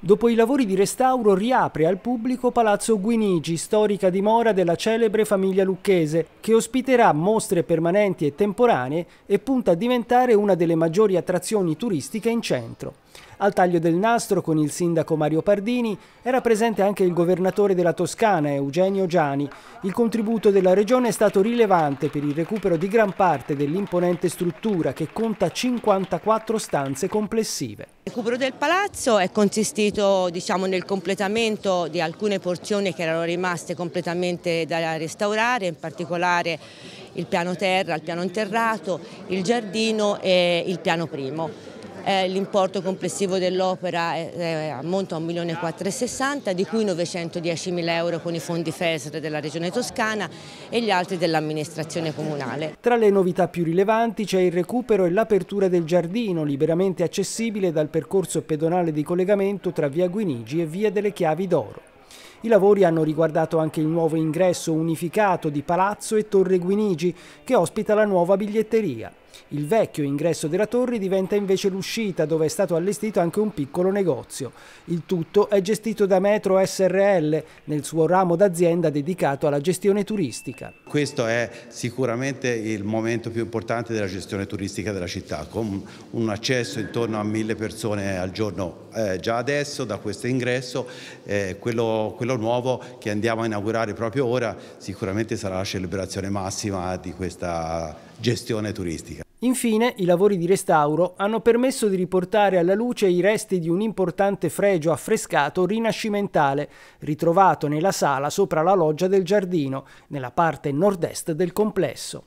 Dopo i lavori di restauro riapre al pubblico Palazzo Guinigi, storica dimora della celebre famiglia lucchese, che ospiterà mostre permanenti e temporanee e punta a diventare una delle maggiori attrazioni turistiche in centro. Al taglio del nastro con il sindaco Mario Pardini era presente anche il governatore della Toscana Eugenio Giani. Il contributo della regione è stato rilevante per il recupero di gran parte dell'imponente struttura che conta 54 stanze complessive. Il recupero del palazzo è consistito diciamo, nel completamento di alcune porzioni che erano rimaste completamente da restaurare, in particolare il piano terra, il piano interrato, il giardino e il piano primo eh, l'importo complessivo dell'opera ammonta a 1.460.000 di cui 910.000 euro con i fondi FESR della Regione Toscana e gli altri dell'amministrazione comunale. Tra le novità più rilevanti c'è il recupero e l'apertura del giardino liberamente accessibile dal percorso pedonale di collegamento tra via Guinigi e via delle Chiavi d'Oro. I lavori hanno riguardato anche il nuovo ingresso unificato di Palazzo e Torre Guinigi, che ospita la nuova biglietteria. Il vecchio ingresso della torre diventa invece l'uscita dove è stato allestito anche un piccolo negozio. Il tutto è gestito da Metro SRL nel suo ramo d'azienda dedicato alla gestione turistica. Questo è sicuramente il momento più importante della gestione turistica della città, con un accesso intorno a mille persone al giorno eh, già adesso da questo ingresso, eh, quello, quello nuovo che andiamo a inaugurare proprio ora sicuramente sarà la celebrazione massima di questa gestione turistica. Infine, i lavori di restauro hanno permesso di riportare alla luce i resti di un importante fregio affrescato rinascimentale, ritrovato nella sala sopra la loggia del giardino, nella parte nord-est del complesso.